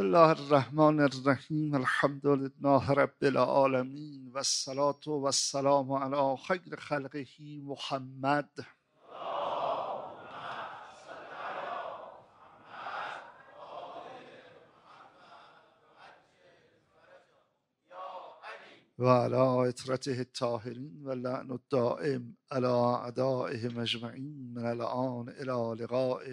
بسم الله الرحمن الرحیم الحمد لله رب العالمین و والسلام و السلام علی خیر خلقه محمد و علی اطرته الطاهرین و لعن الدائم علی اعدائهم مجمعین من الان الی لقاء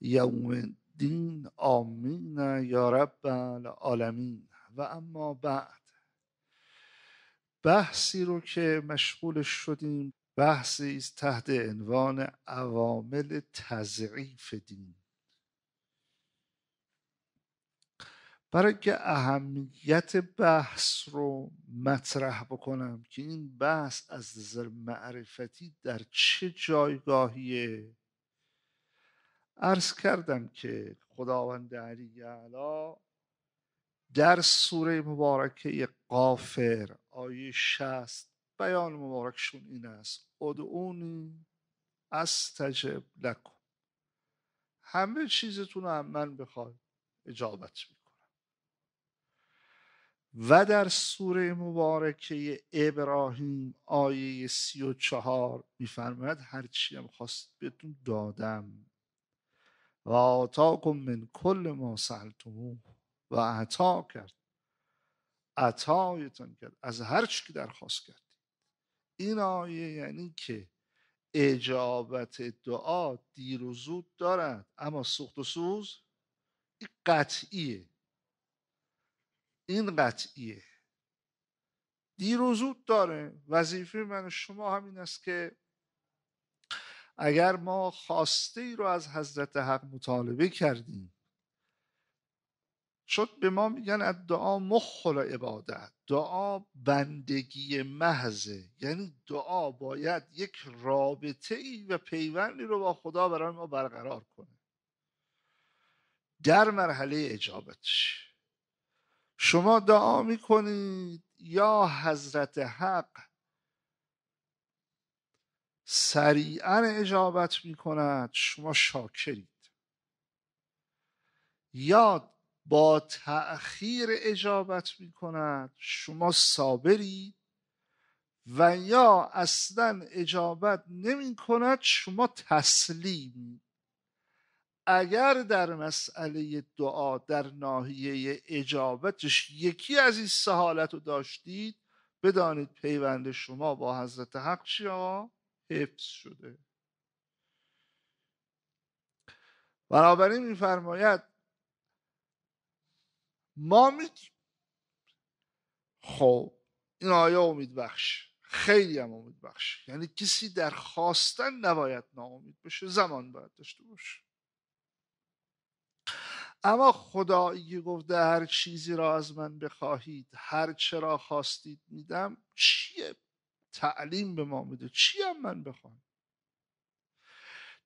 یوم الدین آمین یا رب العالمین و اما بعد بحثی رو که مشغول شدیم بحثی از تحت عنوان عوامل تضعیف دین برای که اهمیت بحث رو مطرح بکنم که این بحث از نظر معرفتی در چه جایگاهیه عرض کردم که خداوند علی علا در سوره مبارکه قافر آیه شست بیان مبارکشون این است ادعونی استجب لکم همه چیزتون رو هم من بخواد اجابت میکنم و در سوره مبارکه ابراهیم آیه سی و چهار میفرماید هرچی هم خواست بهتون دادم و آتاکم من کل ما سألتموه و عطا کرد عطایتان کرد از هر چی که درخواست کرد این آیه یعنی که اجابت دعا دیر و زود دارد اما سخت و سوز این قطعیه این قطعیه دیر و زود داره وظیفه من و شما همین است که اگر ما خواسته ای رو از حضرت حق مطالبه کردیم شد به ما میگن از دعا مخل عبادت دعا بندگی محضه یعنی دعا باید یک رابطه ای و پیوندی رو با خدا برای ما برقرار کنه در مرحله اجابتش شما دعا میکنید یا حضرت حق سریعا اجابت می کند شما شاکرید یا با تأخیر اجابت می کند شما صابرید و یا اصلا اجابت نمی کند شما تسلیم اگر در مسئله دعا در ناحیه اجابتش یکی از این سهالت رو داشتید بدانید پیوند شما با حضرت حق چی حفظ شده بنابراین میفرماید ما میدیم خب این آیه امید بخش خیلی هم امید بخش یعنی کسی در خواستن نباید ناامید بشه زمان باید داشته باشه اما خدایی گفته هر چیزی را از من بخواهید هر چرا خواستید میدم چیه تعلیم به ما میده چی هم من بخوام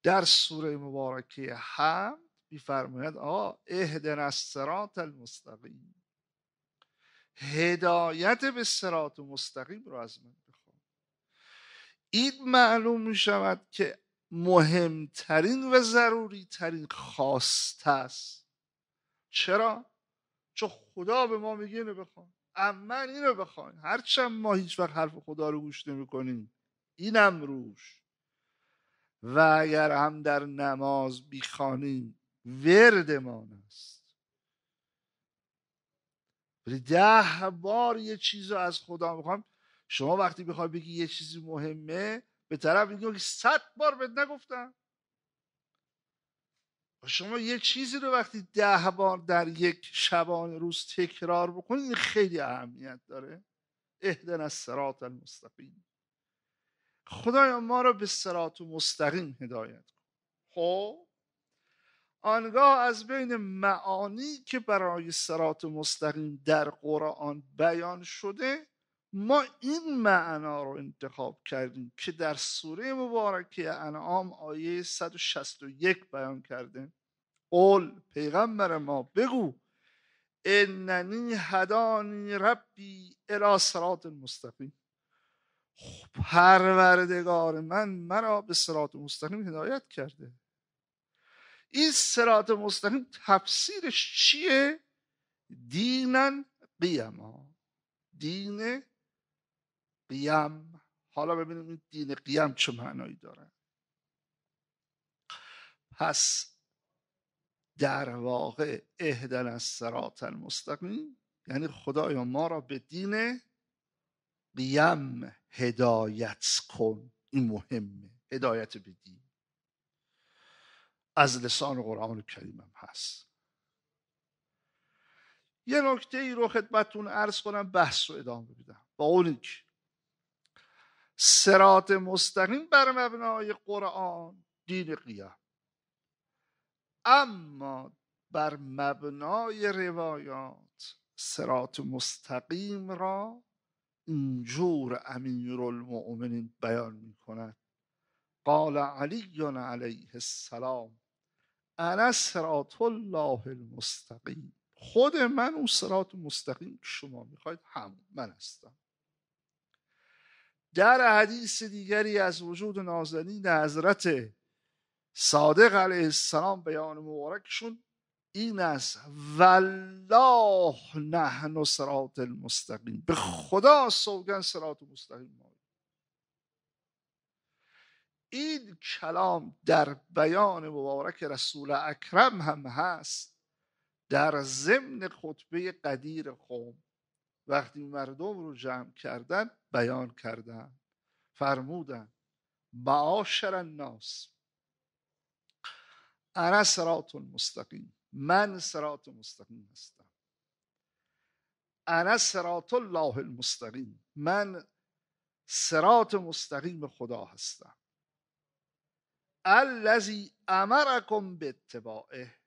در سوره مبارکه هم میفرماید آقا اهدن از سرات المستقیم هدایت به سرات مستقیم رو از من بخوام این معلوم می شود که مهمترین و ضروری ترین خواسته است چرا؟ چون خدا به ما میگه بخوان اما این رو بخواین هرچند ما هیچ وقت حرف خدا رو گوش نمی کنیم اینم روش و اگر هم در نماز بیخوانیم وردمان است ده بار یه چیز رو از خدا میخوام شما وقتی بخوای بگی یه چیزی مهمه به طرف میگه که صد بار بهت نگفتم شما یه چیزی رو وقتی ده بار در یک شبان روز تکرار بکنید این خیلی اهمیت داره اهدن از سرات المستقیم خدایا ما رو به سرات و مستقیم هدایت کن خب آنگاه از بین معانی که برای سرات مستقیم در قرآن بیان شده ما این معنا رو انتخاب کردیم که در سوره مبارکه انعام آیه 161 بیان کرده قول پیغمبر ما بگو اننی هدانی ربی الی صراط مستقیم خب، پروردگار من مرا به صراط مستقیم هدایت کرده این صراط مستقیم تفسیرش چیه دینن قیما دین قیم حالا ببینیم این دین قیم چه معنایی داره پس در واقع اهدن از سرات المستقیم یعنی خدایا ما را به دین قیم هدایت کن این مهمه هدایت به دین از لسان قرآن کریم هست یه نکته ای رو خدمتتون عرض کنم بحث رو ادامه بدم با اون که سرات مستقیم بر مبنای قرآن دین قیام اما بر مبنای روایات سرات مستقیم را اینجور امیر المؤمنین بیان می کند قال علی علیه السلام انا سرات الله المستقیم خود من اون سرات مستقیم شما میخواید هم من هستم در حدیث دیگری از وجود نازنین حضرت صادق علیه السلام بیان مبارکشون این است والله نحن صراط المستقیم به خدا سوگن سرات مستقیم این کلام در بیان مبارک رسول اکرم هم هست در ضمن خطبه قدیر قوم وقتی مردم رو جمع کردن بیان کردن فرمودن معاشر الناس انا سرات مستقیم من سرات مستقیم هستم انا سرات الله المستقیم من سرات مستقیم خدا هستم الذی امرکم به اتباعه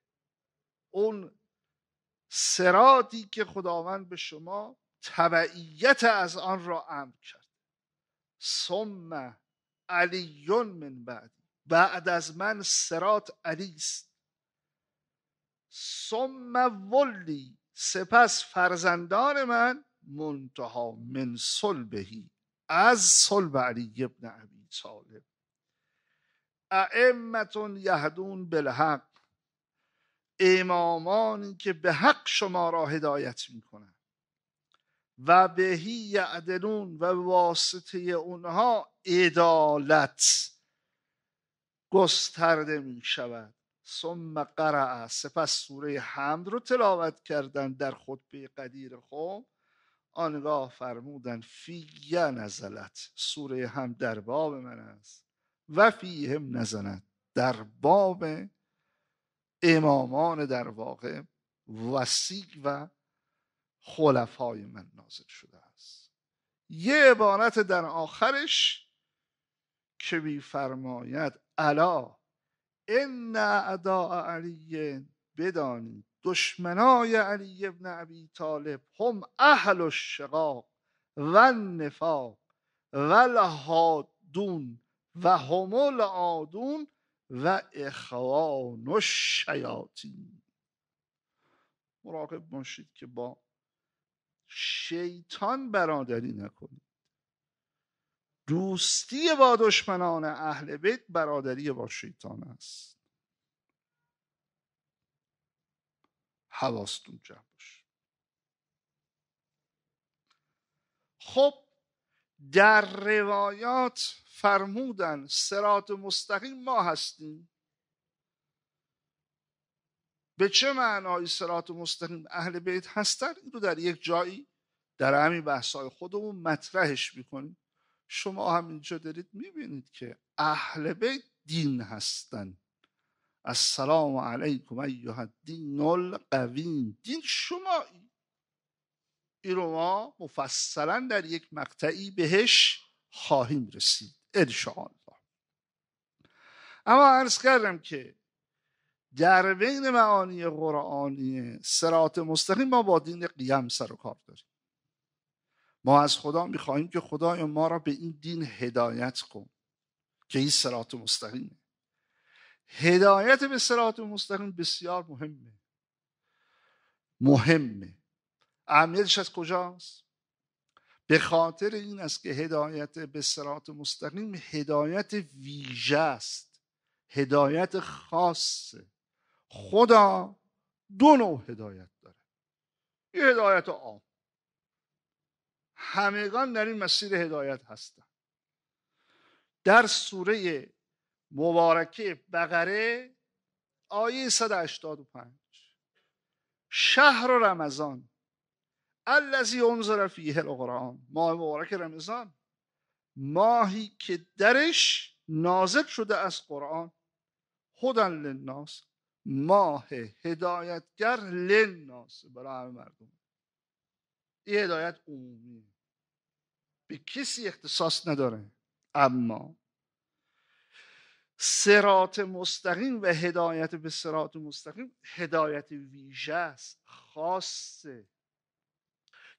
اون سراتی که خداوند به شما تبعیت از آن را امر کرد ثم علی من بعد بعد از من سرات علی است ثم ولی سپس فرزندان من منتها من صلبهی از صلب علی ابن ابی طالب ائمتون یهدون بالحق امامانی که به حق شما را هدایت میکنند و بهی یعدلون و واسطه اونها عدالت گسترده می شود ثم قرع سپس سوره حمد رو تلاوت کردن در خطبه قدیر خوب آنگاه فرمودن فیه نزلت سوره هم در باب من است و هم نزلت در باب امامان در واقع وسیق و خلفای من نازل شده است یه عبارت در آخرش که فرماید الا ان اعداء علی بدانید دشمنای علی ابن ابی طالب هم اهل الشقاق و النفاق و الهادون و هم العادون و اخوان الشیاطین مراقب باشید که با شیطان برادری نکنید دوستی با دشمنان اهل بیت برادری با شیطان است حواستون جمع خب در روایات فرمودن سرات مستقیم ما هستیم به چه معنای سرات مستقیم اهل بیت هستن این رو در یک جایی در همین بحثای خودمون مطرحش میکنیم شما هم اینجا دارید میبینید که اهل بیت دین هستن السلام علیکم ایها الدین القویم دین شما این رو ما مفصلا در یک مقطعی بهش خواهیم رسید انشاءالله اما عرض کردم که در بین معانی قرآنی سرات مستقیم ما با دین قیم سر و کار داریم ما از خدا میخواهیم که خدای ما را به این دین هدایت کن که این سرات مستقیمه هدایت به سرات مستقیم بسیار مهمه مهمه اهمیتش از کجاست به خاطر این است که هدایت به سرات مستقیم هدایت ویژه است هدایت خاصه خدا دو نوع هدایت داره یه هدایت عام همگان در این مسیر هدایت هستن در سوره مبارکه بقره آیه 185 شهر رمضان الذی انزل فیه القران ماه مبارک رمضان ماهی که درش نازل شده از قرآن هدن للناس ماه هدایتگر لناس برای همه مردم این هدایت عمومی به کسی اختصاص نداره اما سرات مستقیم و هدایت به سرات مستقیم هدایت ویژه است خاصه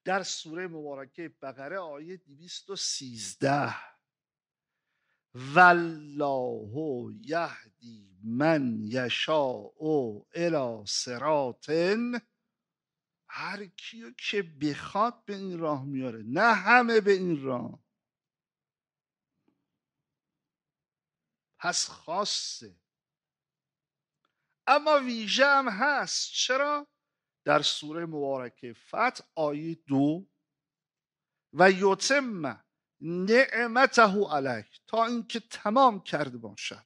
در سوره مبارکه بقره آیه 213 والله یهدی من یشاء الی صراط هر کیو که بخواد به این راه میاره نه همه به این راه پس خاصه اما ویژه هم هست چرا در سوره مبارکه فتح آیه دو و یتم نعمته علیک تا اینکه تمام کرده باشد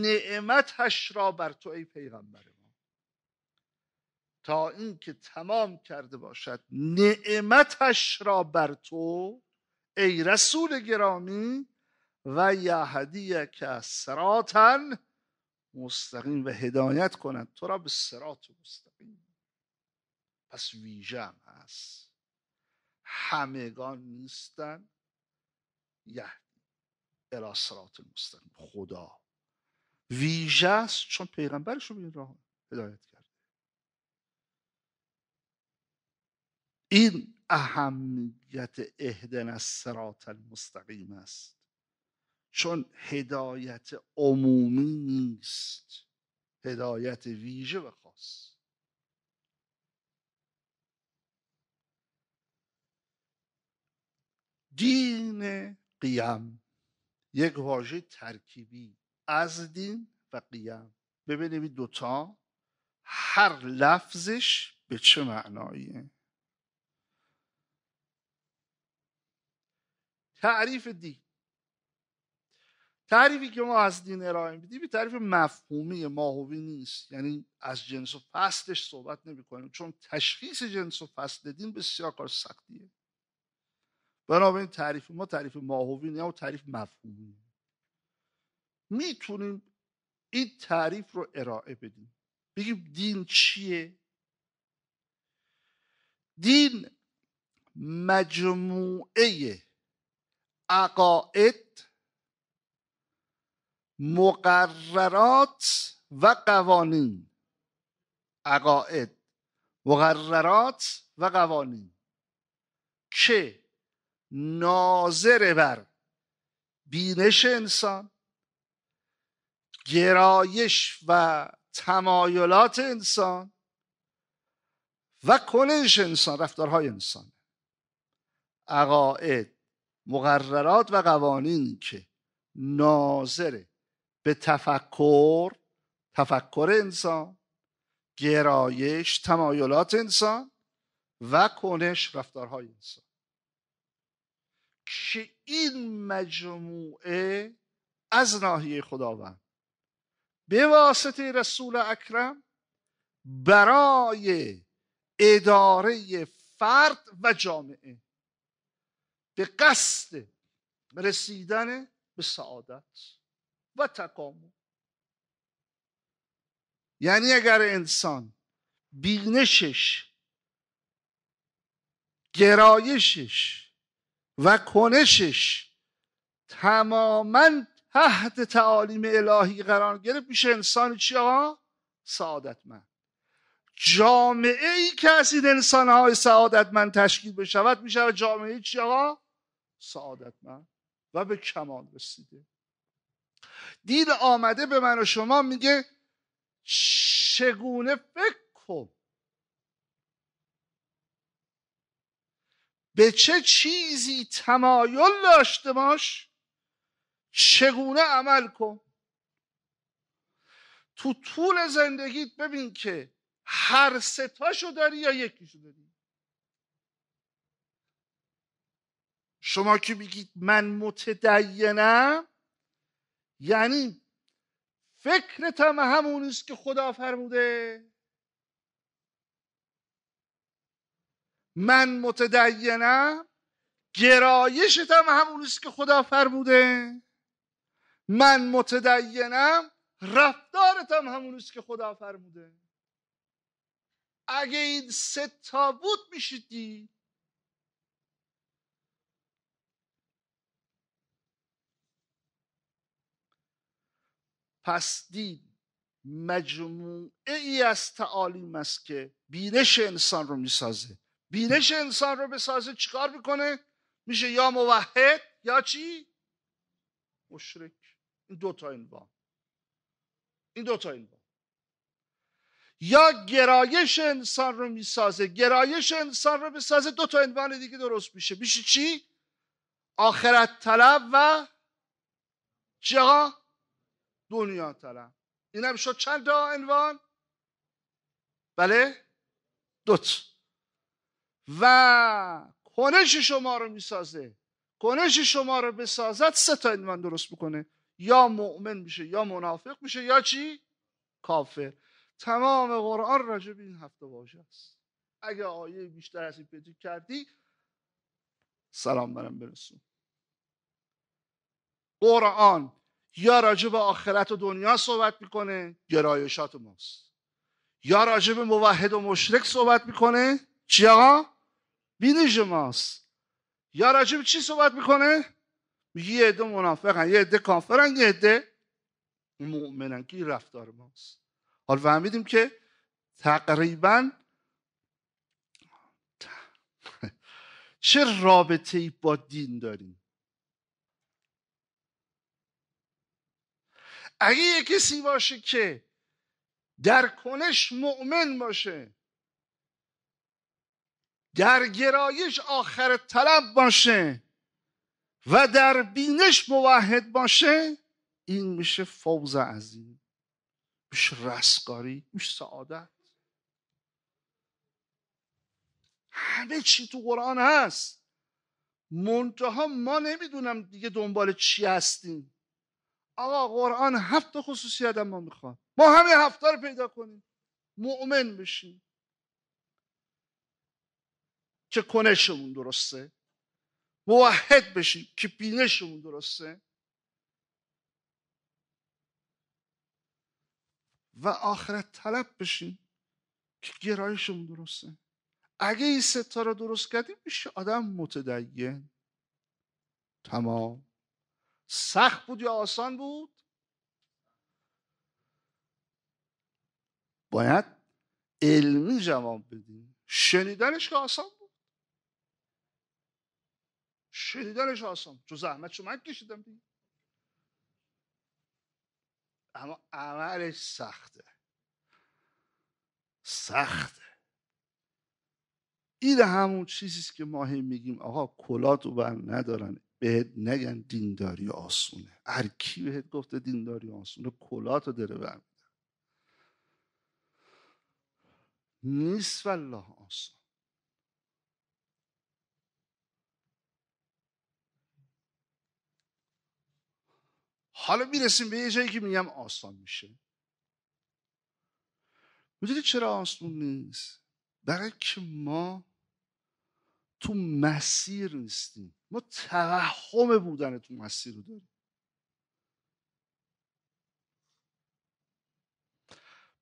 نعمتش را بر تو ای پیغمبر ما تا اینکه تمام کرده باشد نعمتش را بر تو ای رسول گرامی و یهدی که سراتن مستقیم و هدایت کند تو را به سرات مستقیم پس ویژه هم هست همگان نیستند یه الاسرات المستقیم خدا ویژه است چون پیغمبرش رو به این راه هدایت کرده این اهمیت اهدن از سرات المستقیم است چون هدایت عمومی نیست هدایت ویژه و خاص دین قیم یک واژه ترکیبی از دین و قیم ببینیم دوتا هر لفظش به چه معناییه تعریف دین تعریفی که ما از دین ارائه میدیم به تعریف مفهومی ماهوی نیست یعنی از جنس و فصلش صحبت نمی کنیم چون تشخیص جنس و فصل دین بسیار کار سختیه بنابراین تعریف ما تعریف ماهوی نه و تعریف مفهومی میتونیم این تعریف رو ارائه بدیم بگیم دین چیه دین مجموعه عقاید مقررات و قوانین عقاید مقررات و قوانین که ناظر بر بینش انسان گرایش و تمایلات انسان و کنش انسان رفتارهای انسان عقاعد مقررات و قوانین که ناظر به تفکر تفکر انسان گرایش تمایلات انسان و کنش رفتارهای انسان که این مجموعه از ناحیه خداوند به واسطه رسول اکرم برای اداره فرد و جامعه به قصد رسیدن به سعادت و تکامل یعنی اگر انسان بینشش گرایشش و کنشش تماما تحت تعالیم الهی قرار گرفت میشه انسان چی آقا؟ سعادتمند جامعه ای که از این انسان های سعادتمند تشکیل بشود میشه؟ جامعه چی آقا؟ سعادتمند و به کمال رسیده دین آمده به من و شما میگه چگونه فکر کن به چه چیزی تمایل داشته باش چگونه عمل کن تو طول زندگیت ببین که هر ستاشو داری یا یکیشو داری شما که میگید من متدینم یعنی فکرتم همونیست که خدا فرموده من متدینم گرایشتم همونیست که خدا فرموده من متدینم رفتارتم همونیست که خدا فرموده اگه این سه تا بود میشید دید پس دین مجموعه ای از تعالیم است که بینش انسان رو میسازه بینش انسان رو بسازه چیکار میکنه میشه یا موحد یا چی مشرک این دوتا تا این با این دو این با یا گرایش انسان رو میسازه گرایش انسان رو بسازه دوتا تا عنوان دیگه درست میشه میشه چی آخرت طلب و جا دنیا طلب این هم شد چند تا عنوان بله دوت و کنش شما رو میسازه کنش شما رو بسازد سه تا من درست بکنه یا مؤمن میشه یا منافق میشه یا چی کافر تمام قرآن راجب این هفته واژه است اگه آیه بیشتر از این پیدا کردی سلام برم برسون قرآن یا راجب آخرت و دنیا صحبت میکنه گرایشات ماست یا راجب موحد و مشرک صحبت میکنه چی آقا بینش ماست یا راجب چی صحبت میکنه میگه یه عده منافقن یه عده کافرن یه عده مؤمنن که رفتار ماست حالا فهمیدیم که تقریبا چه رابطه ای با دین داریم اگه یه کسی باشه که در کنش مؤمن باشه در گرایش آخر طلب باشه و در بینش موحد باشه این میشه فوز عظیم میشه رستگاری میشه سعادت همه چی تو قرآن هست منتها ما نمیدونم دیگه دنبال چی هستیم آقا قرآن هفت خصوصیت ما میخواد ما همه هفته رو پیدا کنیم مؤمن بشیم که کنشمون درسته موحد بشیم که بینشمون درسته و آخرت طلب بشیم که گرایشمون درسته اگه این ستا رو درست کردیم میشه آدم متدین تمام سخت بود یا آسان بود باید علمی جواب بدیم شنیدنش که آسان شنیدنش آسان چون زحمت شما من کشیدم دیگه اما عملش سخته سخته این همون چیزیست که ما هم میگیم آقا کلاتو بر ندارن بهت نگن دینداری آسونه هر کی بهت گفته دینداری آسونه کلاتو داره بر نیست والله آسون. حالا میرسیم به یه جایی که میگم آسان میشه میدونی چرا آسان نیست برای که ما تو مسیر نیستیم ما توهم بودن تو مسیر رو داریم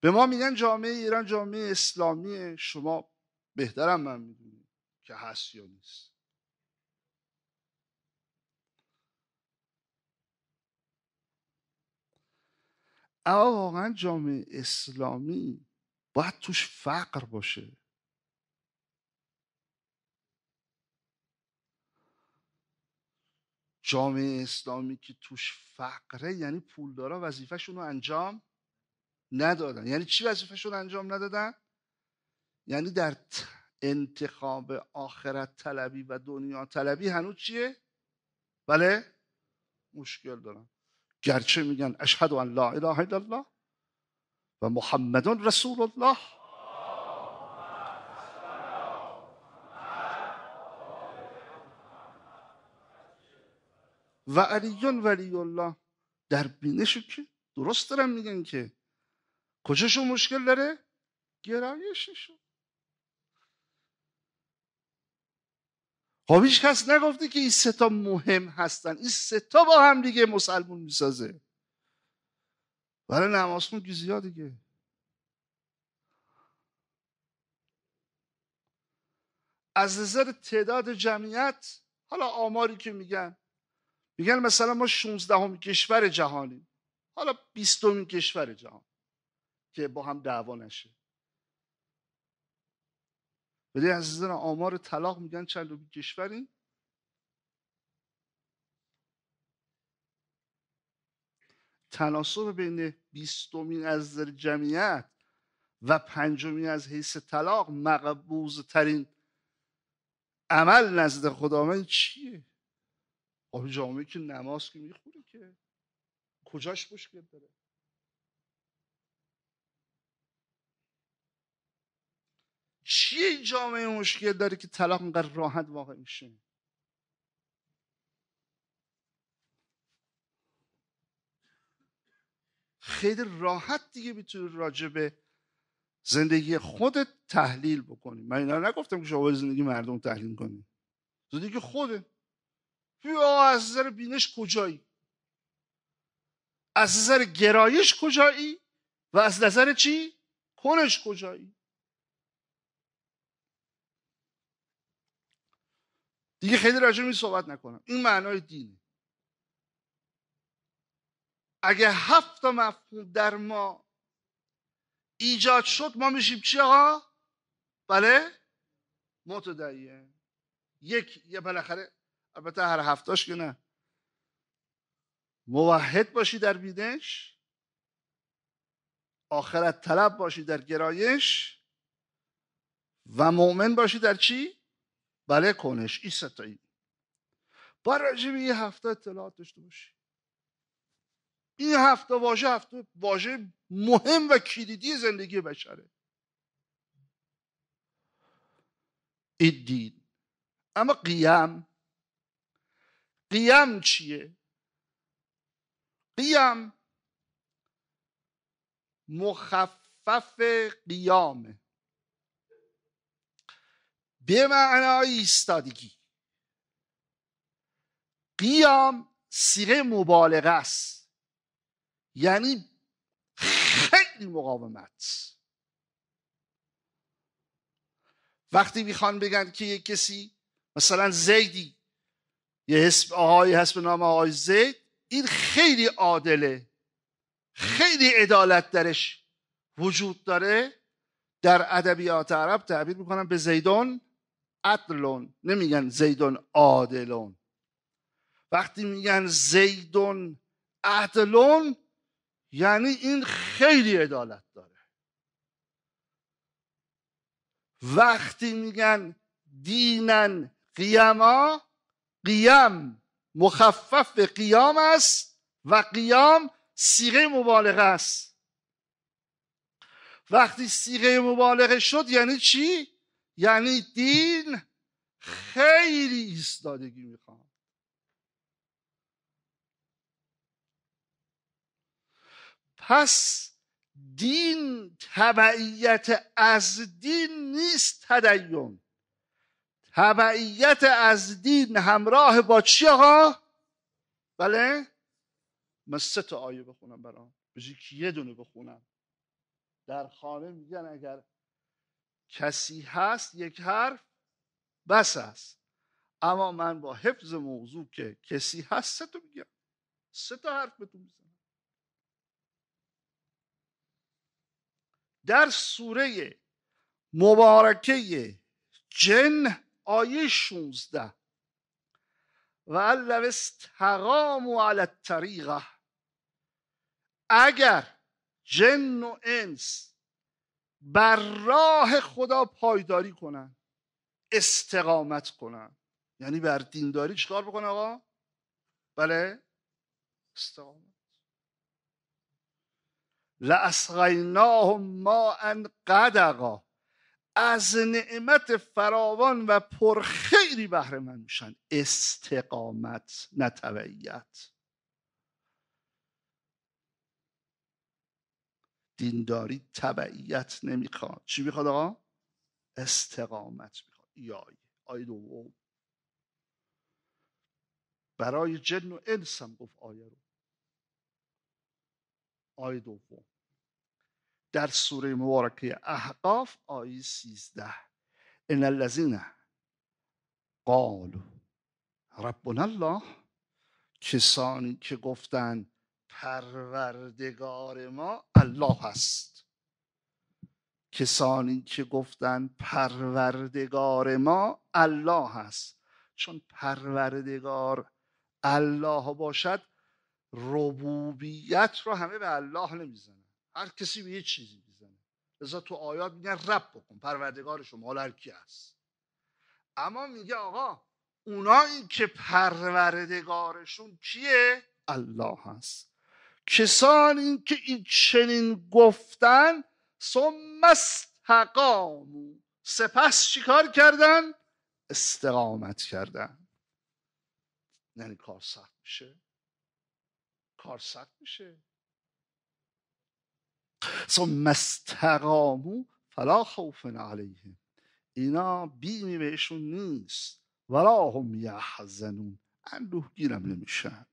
به ما میگن جامعه ایران جامعه اسلامیه شما بهترم من میدونی که هست یا نیست اما واقعا جامعه اسلامی باید توش فقر باشه جامعه اسلامی که توش فقره یعنی دارا وظیفهشون رو انجام ندادن یعنی چی وظیفهشون رو انجام ندادن یعنی در انتخاب آخرت طلبی و دنیا طلبی هنوز چیه بله مشکل دارن گرچه میگن اشهد ان لا اله الا الله و محمد رسول الله و علی ولی الله در بینش که درست دارن میگن که کجاشون مشکل داره گرایششون خب هیچ کس نگفته که این ستا مهم هستن این ستا با هم دیگه مسلمون میسازه برای خون گیزی ها دیگه از نظر تعداد جمعیت حالا آماری که میگن میگن مثلا ما 16 همی کشور جهانیم حالا 20 کشور جهان که با هم دعوا نشه ولی عزیزان آمار طلاق میگن چند کشورین تناسب بین بیستمین از در جمعیت و پنجمین از حیث طلاق مقبوز ترین عمل نزد من چیه آب جامعه که نماز که میخوره که کجاش مشکل داره چیه جامعه مشکل داره که طلاق انقدر راحت واقع میشه خیلی راحت دیگه میتونی راجع به زندگی خودت تحلیل بکنی من اینا نگفتم که شما زندگی مردم تحلیل کنی زندگی خودت بیا از نظر بینش کجایی از نظر گرایش کجایی و از نظر چی کنش کجایی دیگه خیلی راجع می صحبت نکنم این معنای دینه اگه هفت تا مفهوم در ما ایجاد شد ما میشیم چی آقا بله متدعیه، یک یه بالاخره البته هر هفتاش که نه موحد باشی در بینش آخرت طلب باشی در گرایش و مؤمن باشی در چی بله کنش این ستایی باید راجع این یه هفته اطلاعات داشته باشی این هفته واژه هفته واژه مهم و کلیدی زندگی بشره این دین اما قیام قیام چیه قیام مخفف قیامه به معنای ایستادگی قیام سیغه مبالغه است یعنی خیلی مقاومت وقتی میخوان بگن که یک کسی مثلا زیدی یه حسب آهایی هست به نام آهای زید این خیلی عادله خیلی عدالت درش وجود داره در ادبیات عرب تعبیر میکنن به زیدون عدلون نمیگن زیدون عادلون وقتی میگن زیدون عدلون یعنی این خیلی عدالت داره وقتی میگن دینن قیما قیام مخفف به قیام است و قیام سیغه مبالغه است وقتی سیغه مبالغه شد یعنی چی؟ یعنی دین خیلی ایستادگی میخواد پس دین تبعیت از دین نیست تدین تبعیت از دین همراه با چی آقا؟ بله؟ من سه تا آیه بخونم برام بجی که یه دونه بخونم در خانه میگن اگر کسی هست یک حرف بس است اما من با حفظ موضوع که کسی هست سه میگم سه تا حرف بهتون میزنم در سوره مبارکه جن آیه 16 و علو و علت طریقه اگر جن و انس بر راه خدا پایداری کنن استقامت کنن یعنی بر دینداری چیکار بکنه آقا بله استقامت لاسقیناهم ما ان قدقا از نعمت فراوان و پرخیری بهره من میشن استقامت نه دینداری تبعیت نمیخواد چی میخواد آقا استقامت میخواد آیه دوم برای جن و انس هم گفت آیه رو آیه دوم در سوره مبارکه احقاف آیه سیزده ان الذین قالوا ربنا الله کسانی که گفتند پروردگار ما الله است کسانی که گفتند پروردگار ما الله است چون پروردگار الله باشد ربوبیت رو همه به الله نمیزنن هر کسی به یه چیزی میزنه لذا تو آیات میگن رب بکن پروردگار شما هر کی هست اما میگه آقا اونایی که پروردگارشون کیه الله هست کسانی که این چنین گفتن ثم حقام سپس چیکار کردن استقامت کردن یعنی کار سخت میشه کار سخت میشه ثم استقامو فلا خوف علیه اینا بیمی بهشون نیست ولا هم یحزنون گیرم نمیشن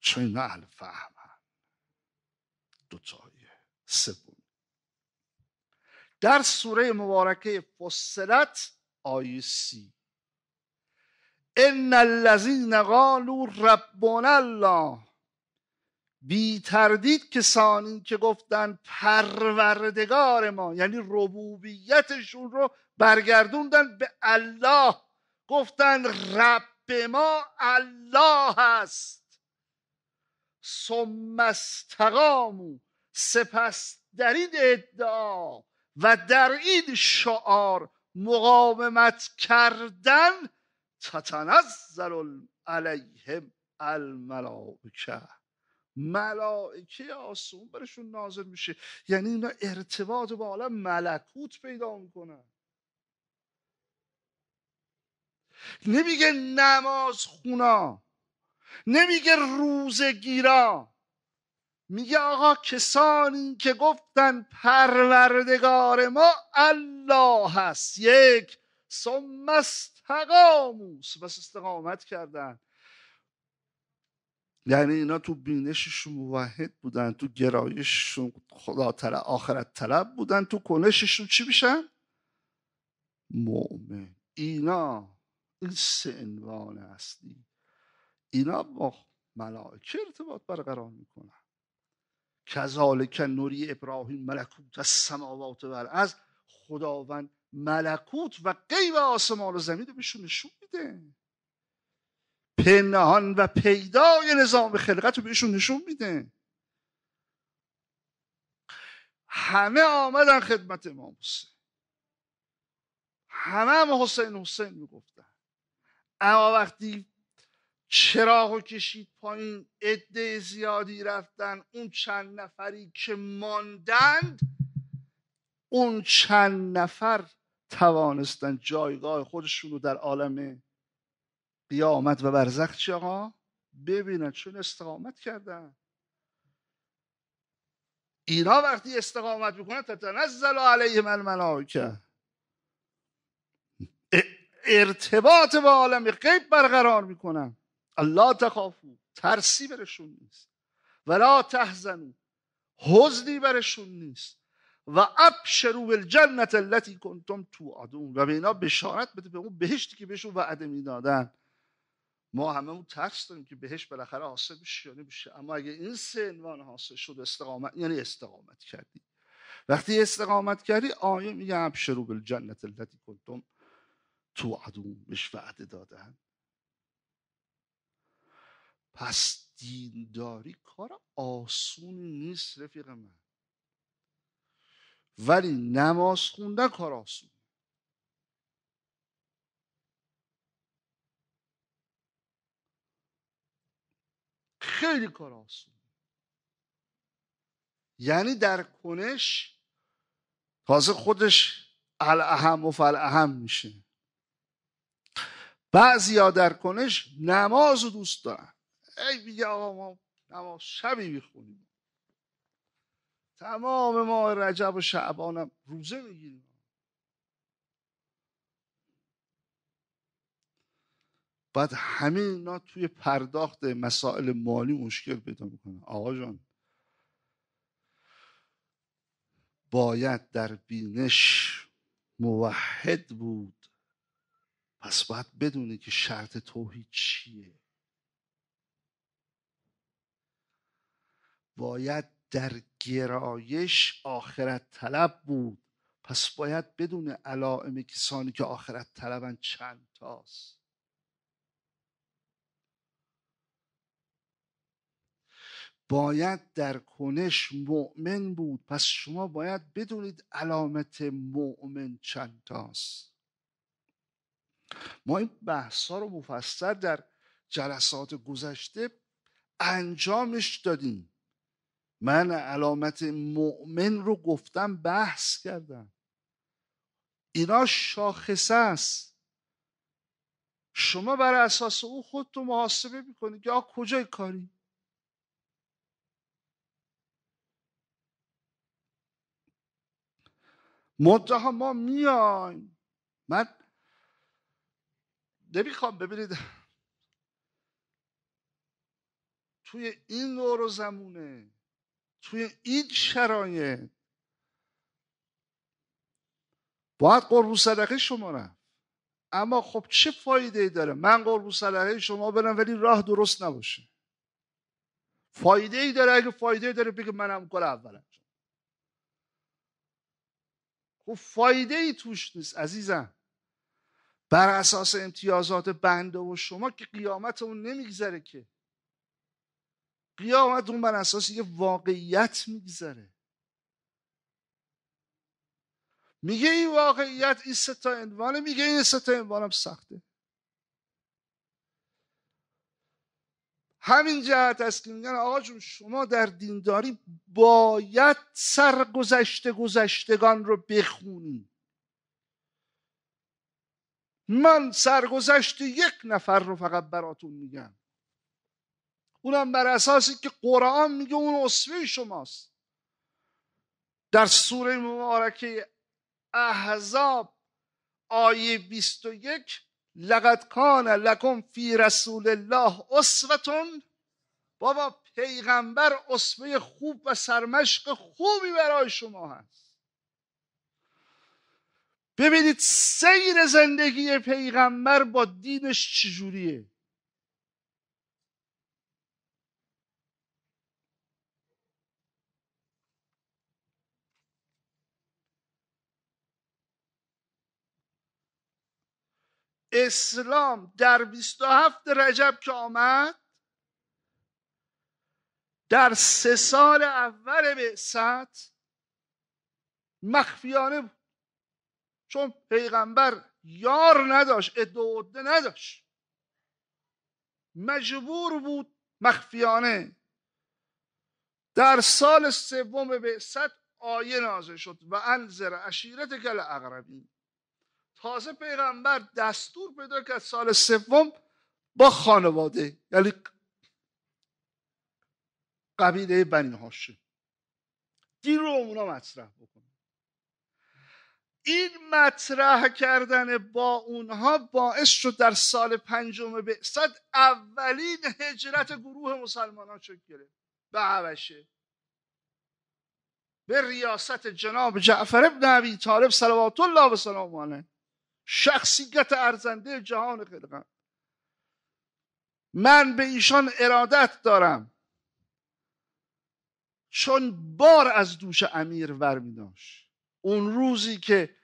چون اینا اهل فهمن در سوره مبارکه فصلت آیه سی ان الذین قالوا ربنا الله بی تردید کسانی که گفتن پروردگار ما یعنی ربوبیتشون رو برگردوندن به الله گفتن رب ما الله هست ثم استقامو سپس در این ادعا و در این شعار مقاومت کردن تتنزل علیهم الملائکه ملائکه آسمون برشون نازل میشه یعنی اینا ارتباط با عالم ملکوت پیدا میکنن نمیگه نماز خونا نمیگه روزگیرا میگه آقا کسانی که گفتن پروردگار ما الله هست یک ثم استقامو بس استقامت کردن یعنی اینا تو بینششون موحد بودن تو گرایششون خدا طلب آخرت طلب بودن تو کنششون چی میشن مؤمن اینا این سه عنوان اینا با ملائکه ارتباط برقرار میکنن کذالک نوری ابراهیم ملکوت از سماوات و از خداوند ملکوت و قیب آسمان و زمین رو بهشون نشون میده پنهان و پیدای نظام خلقت رو بهشون نشون میده همه آمدن خدمت امام حسین همه هم حسین حسین میگفتن اما وقتی چراغ کشید پایین عده زیادی رفتن اون چند نفری که ماندند اون چند نفر توانستن جایگاه خودشون رو در عالم قیامت و برزخ چی آقا ببینن چون استقامت کردن اینا وقتی استقامت میکنن تنزل علیهم الملائکه ارتباط با عالم غیب برقرار میکنن الله تخافو ترسی برشون نیست ولا تحزنو حزنی برشون نیست و ابشرو بالجنت التی کنتم توعدون و به اینا بشارت بده به اون بهشتی که بهشون وعده میدادن ما اون ترس داریم که بهش بالاخره حاصل بشه یا نمیشه اما اگه این سه عنوان حاصل شد استقامت یعنی استقامت کردی وقتی استقامت کردی آیه میگه ابشرو بالجنت التی کنتم توعدون بهش وعده دادن پس دینداری کار آسون نیست رفیق من ولی نماز خوندن کار آسون خیلی کار آسون یعنی در کنش تازه خودش الاهم و فالاهم میشه بعضی ها در کنش نماز رو دوست دارن ای میگه آقا ما نماز شبی میخونیم تمام ماه رجب و شعبانم روزه میگیریم بعد همه اینا توی پرداخت مسائل مالی مشکل پیدا میکنه آقا جان باید در بینش موحد بود پس باید بدونه که شرط توحید چیه باید در گرایش آخرت طلب بود پس باید بدون علائم کسانی که آخرت طلبن چند تاست باید در کنش مؤمن بود پس شما باید بدونید علامت مؤمن چند تاست ما این بحث رو مفصل در جلسات گذشته انجامش دادیم من علامت مؤمن رو گفتم بحث کردم اینا شاخصه است شما بر اساس او خود تو محاسبه میکنید یا کجای کاری منتها ما میایم من نمیخوام ببینید توی این دور و زمونه توی این شرایط باید قربون صدقه شما رفت اما خب چه فایده ای داره من قربون صدقه شما برم ولی راه درست نباشه فایده ای داره اگه فایده ای داره بگه منم کار اولم خب فایده ای توش نیست عزیزم بر اساس امتیازات بنده و شما که قیامت اون نمیگذره که قیامت اون بر اساس یه واقعیت میگذره میگه این واقعیت این ستا انوانه میگه این ستا انوانم سخته همین جهت است که میگن آقا جون شما در دینداری باید سرگذشته گذشتگان رو بخونی من سرگذشت یک نفر رو فقط براتون میگم اونم بر اساسی که قرآن میگه اون اصفه شماست در سوره مبارکه احزاب آیه 21 لقد کان لکم فی رسول الله اسوتون بابا پیغمبر اسوه خوب و سرمشق خوبی برای شما هست ببینید سیر زندگی پیغمبر با دینش چجوریه اسلام در 27 رجب که آمد در سه سال اول بعثت مخفیانه بود چون پیغمبر یار نداشت عده نداشت مجبور بود مخفیانه در سال سوم بعثت آیه نازل شد و انذر اشیرت کل اقربین تازه پیغمبر دستور پیدا کرد سال سوم با خانواده یعنی قبیله بنی هاشم دین رو اونا مطرح بکنه این مطرح کردن با اونها باعث شد در سال پنجم صد اولین هجرت گروه مسلمانان شکل گرفت به عوشه به ریاست جناب جعفر ابن ابی طالب صلوات الله و سلام علیه شخصیت ارزنده جهان خلقت من به ایشان ارادت دارم چون بار از دوش امیر ور داشت اون روزی که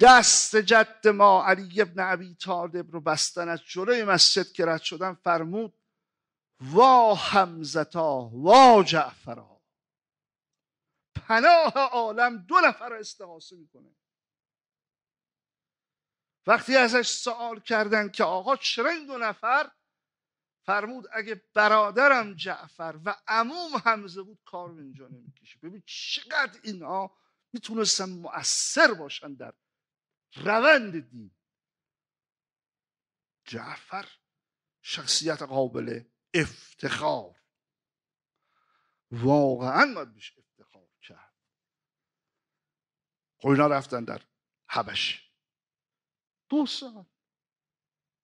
دست جد ما علی ابن عبی طالب رو بستن از جلوی مسجد که رد شدن فرمود وا حمزتا وا جعفرا پناه عالم دو نفر استحاسه میکنه وقتی ازش سوال کردن که آقا چرا این دو نفر فرمود اگه برادرم جعفر و عموم حمزه بود کار اینجا نمیکشه ببین چقدر اینها میتونستن مؤثر باشن در روند دین جعفر شخصیت قابل افتخار واقعا باید افتخار کرد قوینا خب رفتن در حبشه دو سال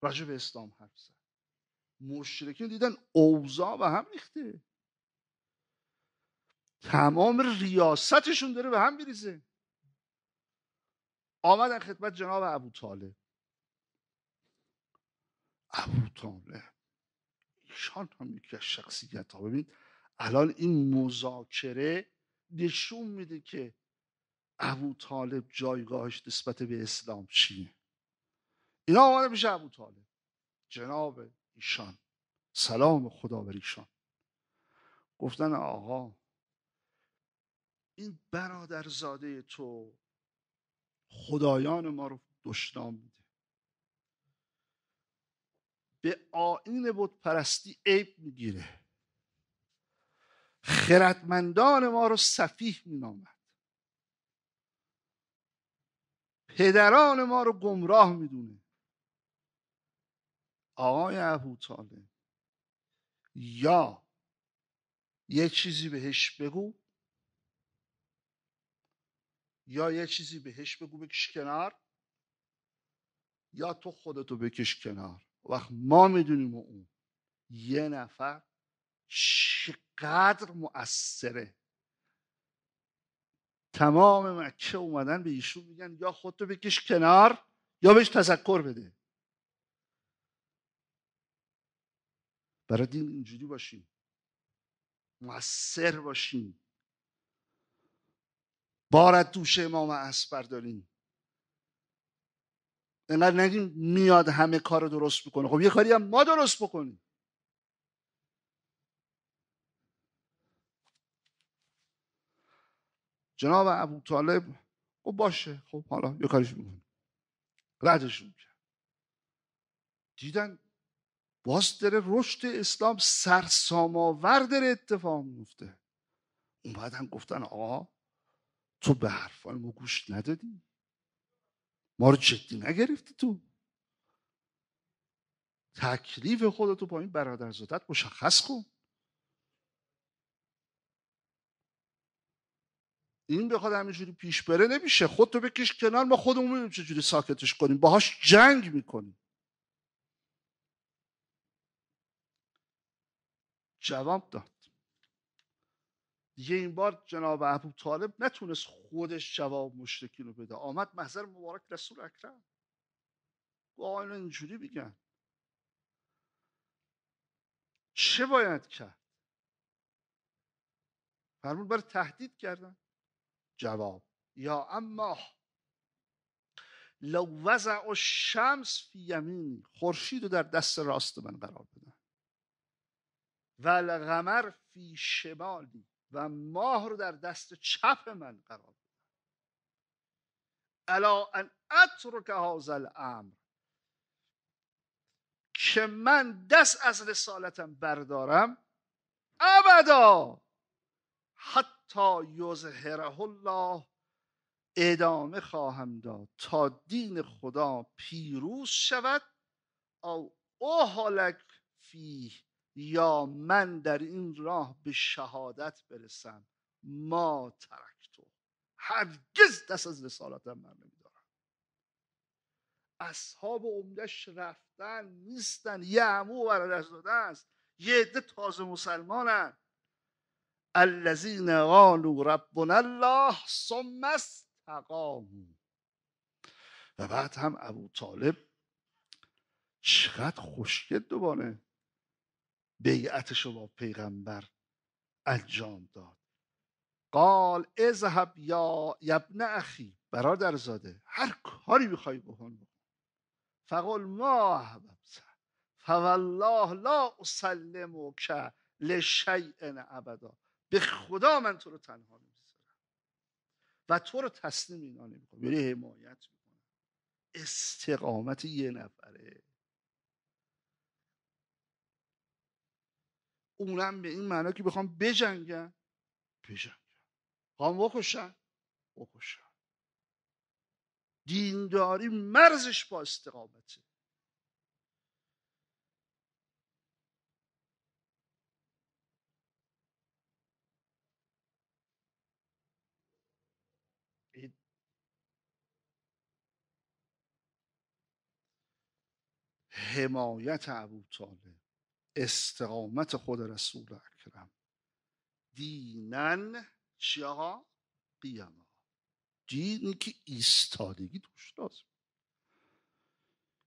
راجع به اسلام حرف زد مشرکین دیدن اوزا به هم ریخته تمام ریاستشون داره به هم میریزه آمدن خدمت جناب ابو طالب ابو طالب ایشان هم یکی از شخصیت ها ببین الان این مذاکره نشون میده که ابو طالب جایگاهش نسبت به اسلام چیه اینا آمده میشه ابو جناب ایشان سلام خدا بر ایشان گفتن آقا این برادرزاده تو خدایان ما رو دشنام میده به آین بود پرستی عیب میگیره خردمندان ما رو صفیح مینامد پدران ما رو گمراه میدونه آقای ابو یا یه چیزی بهش بگو یا یه چیزی بهش بگو بکش کنار یا تو خودتو بکش کنار وقت ما میدونیم اون یه نفر چقدر مؤثره تمام مکه اومدن به ایشون میگن یا خودتو بکش کنار یا بهش تذکر بده برای دین اینجوری باشیم مؤثر باشیم بارت دوش امام اسب برداریم انقدر نگیم میاد همه کار رو درست میکنه خب یه کاری هم ما درست بکنیم جناب ابو طالب خب باشه خب حالا یه کاریش بکنیم ردشون میکرد دیدن باز داره رشد اسلام سرساماور داره اتفاق میفته اون هم گفتن آقا تو به حرفای ما گوش ندادی ما رو جدی نگرفتی تو تکلیف خودتو با این برادرزادت مشخص کن این بخواد همینجوری پیش بره نمیشه خودتو بکش کنار ما خودمون چجوری ساکتش کنیم باهاش جنگ میکنیم جواب داد دیگه این بار جناب ابو طالب نتونست خودش جواب مشرکین رو بده آمد محضر مبارک رسول اکرم آقا آینا اینجوری میگن چه باید کرد فرمون برای تهدید کردن جواب یا اما لو وضع و شمس فی یمینی خورشید رو در دست راست من قرار بده و غمر فی شمالی و ماه رو در دست چپ من قرار دادم الا ان اترک هذا الامر که من دست از رسالتم بردارم ابدا حتی یظهره الله ادامه خواهم داد تا دین خدا پیروز شود او حالک فیه یا من در این راه به شهادت برسم ما تو هرگز دست از رسالتم من نمیدارم اصحاب عمدش رفتن نیستن یه عمو برادرش داده است یه ده تازه مسلمانن الذین قالوا ربنا الله ثم استقاموا و بعد هم ابو طالب چقدر خوشگل دوباره بیعتش رو با پیغمبر انجام داد قال اذهب یا یبن اخی برادر زاده هر کاری میخوای بکن بکن فقل ما احببت فوالله لا اسلم که لشیء ابدا به خدا من تو رو تنها نمیذارم و تو رو تسلیم اینا نمیکنم یعنی حمایت میکنم استقامت یه نفره اونم به این معنا که بخوام بجنگم بجنگم بخوام بکشم بکشم دینداری مرزش با استقامته حمایت ابو طالب استقامت خود رسول اکرم دینن چیا قیما دین که ایستادگی توش لازم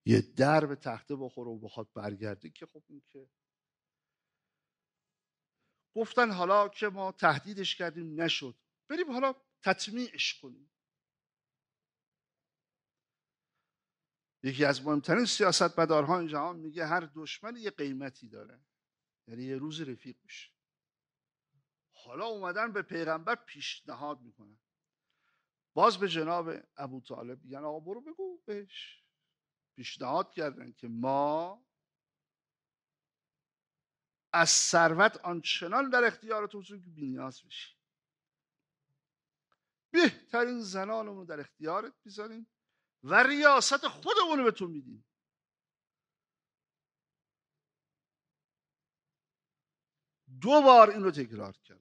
یه در به تخته بخوره و بخواد برگرده که خب این که گفتن حالا که ما تهدیدش کردیم نشد بریم حالا تطمیعش کنیم یکی از مهمترین سیاست بدارها این جهان میگه هر دشمن یه قیمتی داره یعنی یه روز رفیق میشه حالا اومدن به پیغمبر پیشنهاد میکنن باز به جناب ابو طالب میگن آقا برو بگو بهش پیشنهاد کردن که ما از ثروت آنچنان در اختیار تو که بینیاز بشی بهترین زنانمون در اختیارت میذاریم و ریاست رو بهتون میدیم دو بار این رو تکرار کردم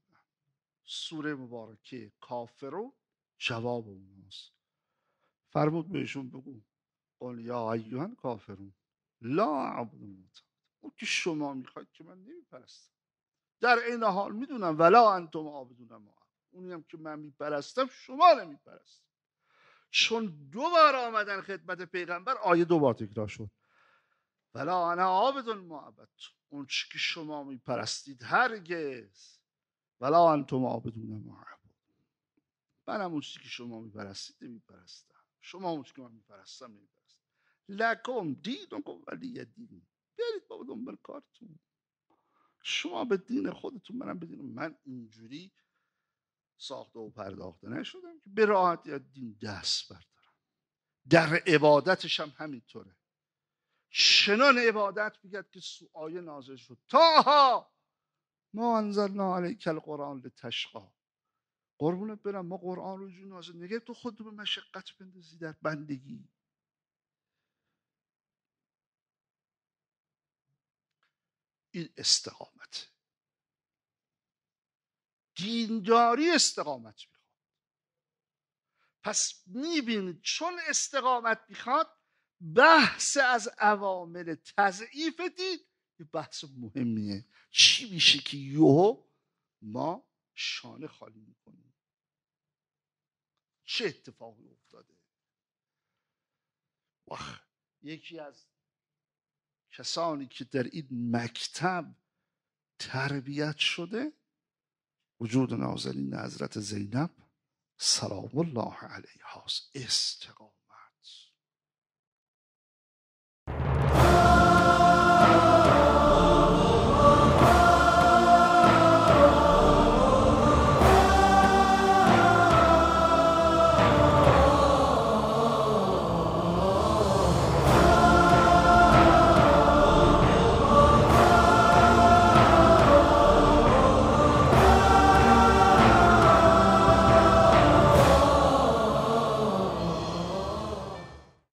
سوره مبارکه کافر و جواب اوناست فرمود بهشون بگو قول یا ایوهن کافرون لا عبد او که شما میخواید که من نمیپرستم در این حال میدونم ولا انتم عابدون ما اونی هم که من میپرستم شما نمیپرستم چون دو بار آمدن خدمت پیغمبر آیه دو بار تکرار شد ولا انا عابدون معبد اون چی که شما میپرستید هرگز ولا انتم عابدون معبد منم اون چی که شما میپرستید نمیپرستم شما اون چی که من میپرستم نمیپرستم لکم دینکم ولی دین برید بابا دنبال کارتون شما به دین خودتون منم به من اینجوری ساخته و پرداخته نشدم که به راحتی از دین دست بردارم در عبادتش هم همینطوره چنان عبادت میگد که سو آیه نازل شد تاها ما انزلنا علیک القرآن لتشقا قربونت برم ما قرآن رو جون نازل نگه تو خود به مشقت بندازی در بندگی این استقامت دینداری استقامت میخواد پس میبینید چون استقامت میخواد بحث از عوامل تضعیف دین یه بحث مهمیه چی میشه که یوهو ما شانه خالی میکنیم چه اتفاقی افتاده وخ یکی از کسانی که در این مکتب تربیت شده وجود نازنین حضرت زینب سلام الله علیه است